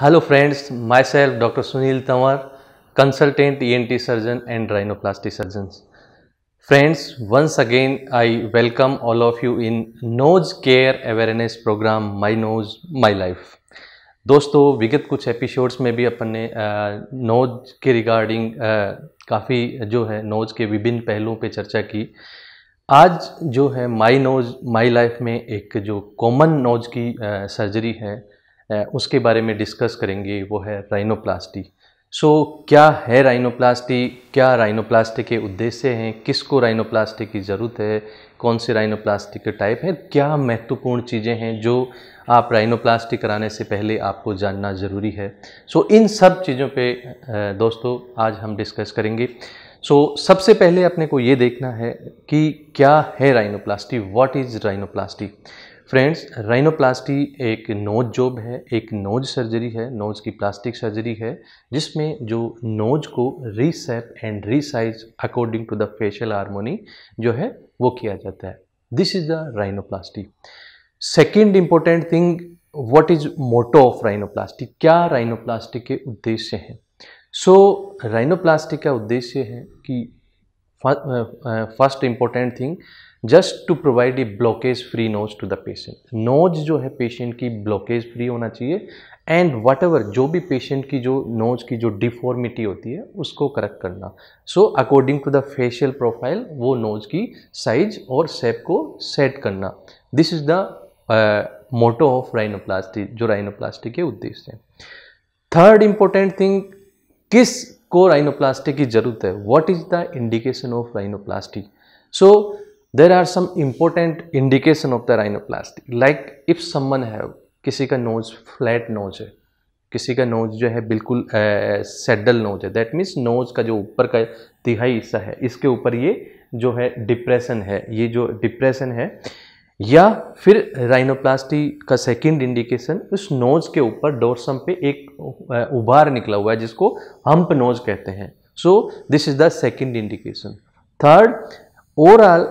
hello friends myself doctor Sunil Tanwar consultant E surgeon and rhinoplasty surgeon friends once again I welcome all of you in nose care awareness programme my nose my life दोस्तों विगत कुछ episodes में भी अपन ने knows के regarding काफ़ी जो है नोज के विभिन्न पहलुओं पर चर्चा की आज जो है माई नोज माई लाइफ में एक जो कॉमन नोज की सर्जरी है उसके बारे में डिस्कस करेंगे वो है राइनोप्लास्टी सो so, क्या है राइनोप्लास्टी क्या राइनोप्लास्टी के उद्देश्य हैं किसको राइनोप्लास्टी की ज़रूरत है कौन से राइनोप्लास्टी के टाइप है क्या महत्वपूर्ण चीज़ें हैं जो आप राइनोप्लास्टी कराने से पहले आपको जानना ज़रूरी है सो so, इन सब चीज़ों पे दोस्तों आज हम डिस्कस करेंगे सो so, सबसे पहले अपने को ये देखना है कि क्या है rhinoplasty what is rhinoplasty friends rhinoplasty एक नोज जॉब है एक नोज सर्जरी है नोज की प्लास्टिक सर्जरी है जिसमें जो नोज को reset and resize according to the facial harmony जो है वो किया जाता है this is the rhinoplasty second important thing what is motto of rhinoplasty क्या राइनोप्लास्टी के उद्देश्य हैं सो राइनोप्लास्टी का उद्देश्य है कि first important thing just to provide a blockage free nose to the patient nose जो है पेशेंट की ब्लॉकेज फ्री होना चाहिए एंड वट एवर जो भी पेशेंट की जो नोज की जो डिफॉर्मिटी होती है उसको करेक्ट करना so according to the facial profile वो नोज की साइज और सेप को सेट करना this is the motto of rhinoplasty जो राइनोप्लास्टी के उद्देश्य हैं थर्ड इम्पोर्टेंट थिंग किस को राइनोप्लास्टी की जरूरत है what is the indication of rhinoplasty so there are some important indication of the rhinoplastic like if someone है किसी का नोज फ्लैट नोज है किसी का नोज जो है बिल्कुल सेडल नोज है दैट मीन्स नोज का जो ऊपर का तिहाई हिस्सा है इसके ऊपर ये जो है डिप्रेशन है ये जो डिप्रेशन है या फिर राइनोप्लास्टी का सेकंड इंडिकेशन उस नोज के ऊपर डोरसम पे एक उभार निकला हुआ है जिसको हम्प नोज कहते हैं so this is the second indication third overall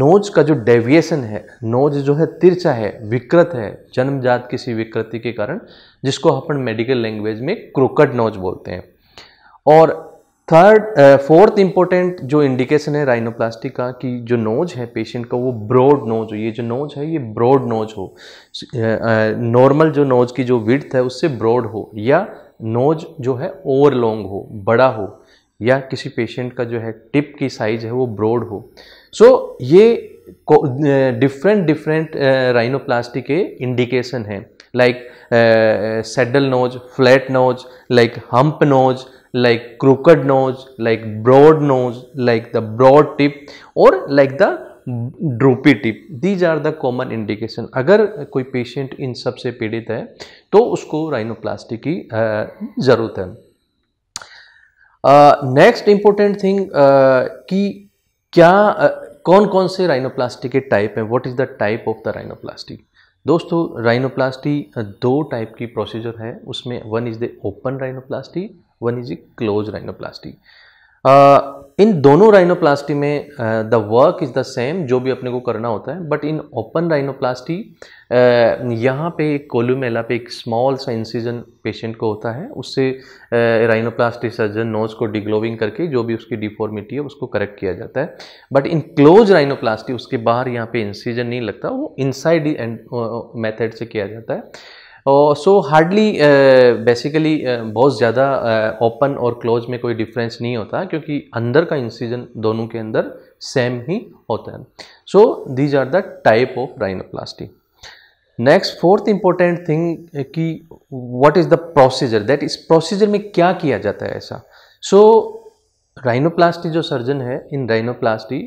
nose का जो डेविएशन है नोज जो है तिरछा है विकृत है जन्मजात किसी विकृति के कारण जिसको अपन मेडिकल लैंग्वेज में क्रोकट नोज बोलते हैं और थर्ड फोर्थ इंपॉर्टेंट जो इंडिकेशन है राइनोप्लास्टिक का कि जो नोज है पेशेंट का वो ब्रॉड नोज हो ये जो नोज है ये ब्रॉड नोज हो नॉर्मल जो नोज की जो विड्थ है उससे ब्रॉड हो या नोज जो है ओवर लॉन्ग हो बड़ा हो या किसी पेशेंट का जो है टिप की साइज है वो ब्रॉड हो सो so, ये डिफरेंट डिफरेंट राइनोप्लास्टी के इंडिकेशन हैं like saddle nose flat nose like hump nose like crooked nose like broad nose like the broad tip और like the droopy tip these are the common indication अगर कोई patient in सब से पीड़ित है तो उसको राइनोप्लास्टी की ज़रूरत है नेक्स्ट इम्पोर्टेंट थिंग कि क्या uh, कौन कौन से राइनोप्लास्टी के टाइप हैं what is the type of the rhinoplasty दोस्तों राइनोप्लास्टी uh, दो टाइप की प्रोसीजर है उसमें one is the open rhinoplasty one is a close rhinoplasty इन दोनों राइनोप्लास्टी में the work is the same जो भी अपने को करना होता है बट इन ओपन राइनोप्लास्टी यहाँ पे एक कोलूमेला पे एक स्मॉल सा इंसिजन पेशेंट को होता है उससे राइनोप्लास्टी सर्जन नोज़ को डिग्लोविंग करके जो भी उसकी डिफॉर्मिटी है उसको करेक्ट किया जाता है बट इन क्लोज राइनोप्लास्टी उसके बाहर यहाँ पे इंसिजन नहीं लगता वो इनसाइड एंड मेथड से किया जाता है और सो हार्डली बेसिकली बहुत ज़्यादा ओपन uh, और क्लोज में कोई डिफरेंस नहीं होता क्योंकि अंदर का इंसिजन दोनों के अंदर सेम ही होता है so these are the type of rhinoplasty next fourth important thing कि what is the procedure that इस प्रोसीजर में क्या किया जाता है ऐसा सो so, राइनोप्लास्टी जो सर्जन है इन राइनोप्लास्टी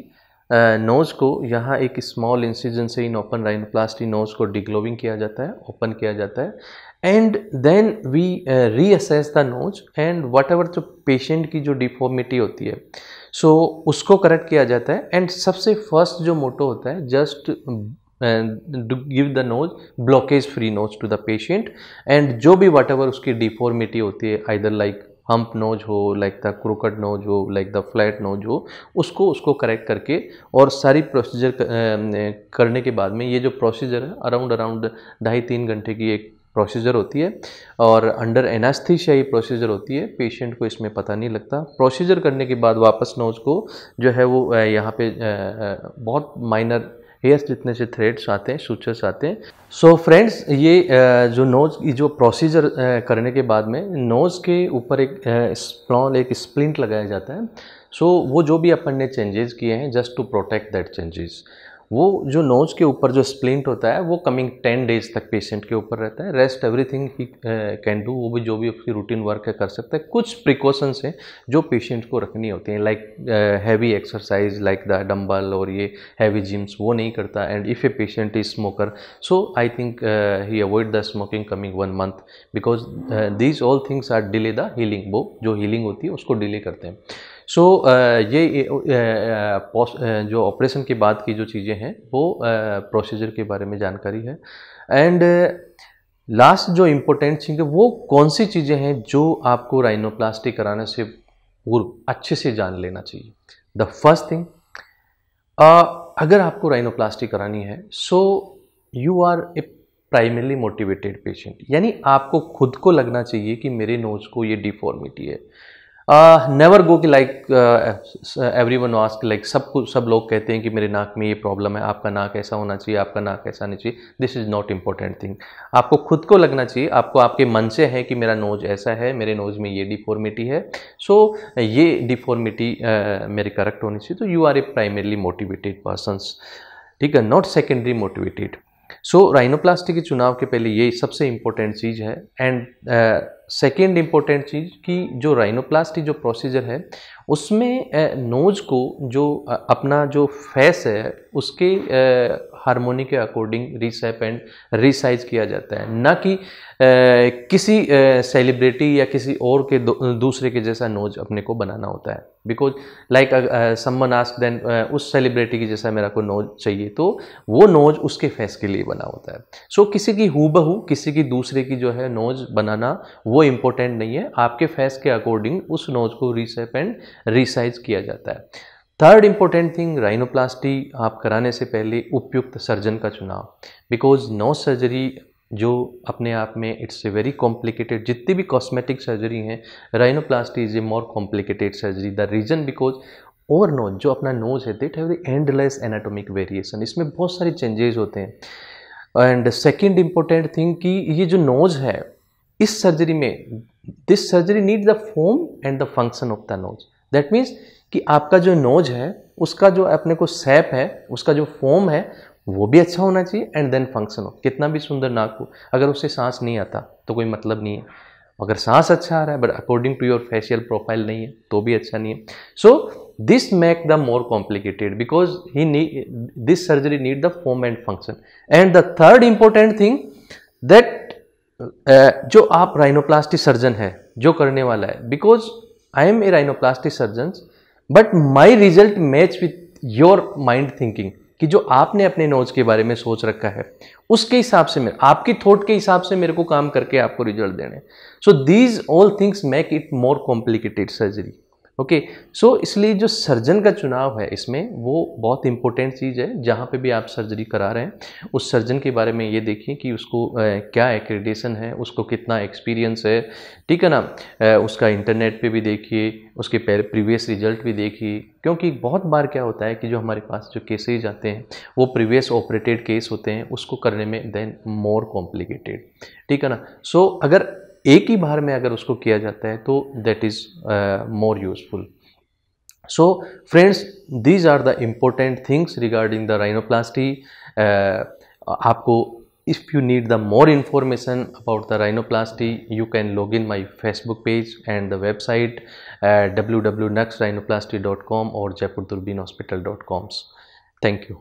नोज़ को यहाँ एक स्मॉल इंसिजन से इन ओपन राइनोप्लास्टी नोज़ को डिग्लोविंग किया जाता है ओपन किया जाता है and then we reassess the nose and whatever जो पेशेंट की जो डिफॉर्मिटी होती है सो so, उसको करेक्ट किया जाता है एंड सबसे फर्स्ट जो मोटो होता है just give the nose blockage free nose to the patient and जो भी वट एवर उसकी डिफॉर्मिटी होती है either like like hump nose हो लाइक द क्रोकट नोज हो लाइक द फ्लैट नोज हो उसको उसको करेक्ट करके और सारी प्रोसीजर करने के बाद में ये जो प्रोसीजर है अराउंड अराउंड ढाई तीन घंटे की एक प्रोसीजर होती है और अंडर एनास्थीशिया ये प्रोसीजर होती है पेशेंट को इसमें पता नहीं लगता प्रोसीजर करने के बाद वापस नोज को जो है वो यहाँ पे बहुत माइनर हेयर्स जितने से थ्रेड्स आते हैं सूचर्स आते हैं सो so फ्रेंड्स ये जो नोज़ ये जो प्रोसीजर करने के बाद में नोज़ के ऊपर एक स्प्लॉन एक स्प्लिंट लगाया जाता है सो so, वो जो भी अपन ने चेंजेस किए हैं just to protect that changes वो जो नोज के ऊपर जो स्प्लिंट होता है वो कमिंग टेन डेज तक पेशेंट के ऊपर रहता है rest everything he can do वो भी जो भी उसकी रूटीन वर्क है कर सकता है कुछ प्रिकॉशंस हैं जो पेशेंट को रखनी होती हैं like heavy exercise like the dumbbell और ये हैवी जिम्स वो नहीं करता and if a patient is smoker so I think he avoid the smoking coming one month because these all things are delay the healing वो जो healing होती है उसको डिले करते हैं सो so, uh, ये uh, uh, जो operation के बाद की जो चीज़ें हैं वो प्रोसीजर के बारे में जानकारी है एंड लास्ट जो इम्पोर्टेंट चीज़ है वो कौन सी चीज़ें हैं जो आपको राइनोप्लास्टी कराने से पूर्व अच्छे से जान लेना चाहिए द फर्स्ट थिंग अगर आपको राइनोप्लास्टी करानी है so you are a primarily motivated patient यानी आपको खुद को लगना चाहिए कि मेरे नोज को ये डिफॉर्मिटी है नेवर गो कि like everyone ask like सब कुछ सब लोग कहते हैं कि मेरे नाक में ये प्रॉब्लम है आपका नाक ऐसा होना चाहिए आपका नाक ऐसा नहीं चाहिए this is not important thing आपको खुद को लगना चाहिए आपको आपके मन से है कि मेरा नोज ऐसा है मेरे नोज में ये डिफॉर्मिटी है सो so, ये डिफॉर्मिटी uh, मेरे करेक्ट होनी चाहिए तो you are a primarily motivated persons ठीक है not secondary motivated so so, rhinoplasty के चुनाव के पहले ये सबसे इम्पोर्टेंट चीज़ है एंड सेकेंड इम्पोर्टेंट चीज़ कि जो राइनोप्लास्टी जो प्रोसीजर है उसमें नोज uh, को जो uh, अपना जो फेस है उसके uh, हारमोनी के अकॉर्डिंग रीसेप एंड रिसाइज किया जाता है ना कि किसी सेलिब्रिटी या किसी और के दूसरे के जैसा नोज अपने को बनाना होता है because like someone ask then उस सेलिब्रिटी की जैसा मेरा को नोज चाहिए तो वो नोज उसके फेस के लिए बना होता है सो so, किसी की हूबहू किसी की दूसरे की जो है नोज बनाना वो इम्पोर्टेंट नहीं है आपके फेस के अकॉर्डिंग उस नोज को रीसेप एंड रिसाइज किया जाता है थर्ड इम्पोर्टेंट थिंग राइनोप्लास्टी आप कराने से पहले उपयुक्त सर्जन का चुनाव बिकॉज नो सर्जरी जो अपने आप में इट्स ए वेरी कॉम्प्लिकेटेड जितनी भी कॉस्मेटिक सर्जरी हैं rhinoplasty is a more complicated surgery the reason because over nose जो अपना नोज है that have the endless anatomic variation इसमें बहुत सारे चेंजेज होते हैं एंड सेकेंड इम्पोर्टेंट थिंग कि ये जो नोज है इस सर्जरी में this surgery need the form and the function of the nose that means कि आपका जो नोज है उसका जो अपने को सैप है उसका जो फॉर्म है वो भी अच्छा होना चाहिए एंड देन फंक्शन हो कितना भी सुंदर नाक हो अगर उससे सांस नहीं आता तो कोई मतलब नहीं है अगर सांस अच्छा आ रहा है but according to your facial profile नहीं है तो भी अच्छा नहीं है so this make the more complicated because he need this surgery need the form and function and the third important thing that जो आप राइनोप्लास्टिक सर्जन है जो करने वाला है because I am a rhinoplastic surgeon but my result match with your mind thinking कि जो आपने अपने नोज के बारे में सोच रखा है उसके हिसाब से मेरे आपकी थॉट के हिसाब से मेरे को काम करके आपको रिजल्ट देने so these all things make it more complicated surgery okay so इसलिए जो सर्जन का चुनाव है इसमें वो बहुत इंपॉर्टेंट चीज़ है जहाँ पे भी आप सर्जरी करा रहे हैं उस सर्जन के बारे में ये देखिए कि उसको ए, क्या एक्रेडिशन है उसको कितना एक्सपीरियंस है ठीक है ना ए, उसका इंटरनेट पे भी देखिए उसके प्रीवियस रिजल्ट भी देखिए क्योंकि बहुत बार क्या होता है कि जो हमारे पास जो केसेज आते हैं वो प्रीवियस ऑपरेटेड केस होते हैं उसको करने में देन मोर कॉम्प्लिकेटेड ठीक है ना सो so, अगर एक ही बार में अगर उसको किया जाता है तो that is more useful so friends these are the important things regarding the rhinoplasty uh, aapko if you need the more information about the rhinoplasty you can log in my facebook page and the website uh, www.nextrhinoplasty.com or jaipurdurbinhospital.com thank you